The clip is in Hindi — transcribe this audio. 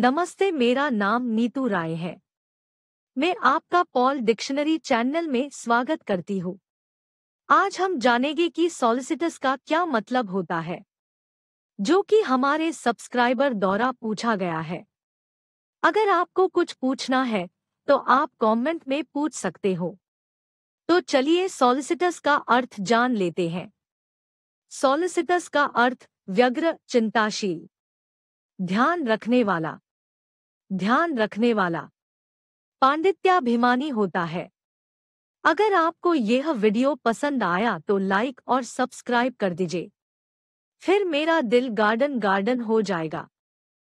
नमस्ते मेरा नाम नीतू राय है मैं आपका पॉल डिक्शनरी चैनल में स्वागत करती हूँ आज हम जानेंगे कि सॉलिसिटस का क्या मतलब होता है जो कि हमारे सब्सक्राइबर द्वारा पूछा गया है अगर आपको कुछ पूछना है तो आप कमेंट में पूछ सकते हो तो चलिए सॉलिसिटस का अर्थ जान लेते हैं सॉलिसिटस का अर्थ व्यग्र चिंताशील ध्यान रखने वाला ध्यान रखने वाला पांडित्याभिमानी होता है अगर आपको यह वीडियो पसंद आया तो लाइक और सब्सक्राइब कर दीजिए फिर मेरा दिल गार्डन गार्डन हो जाएगा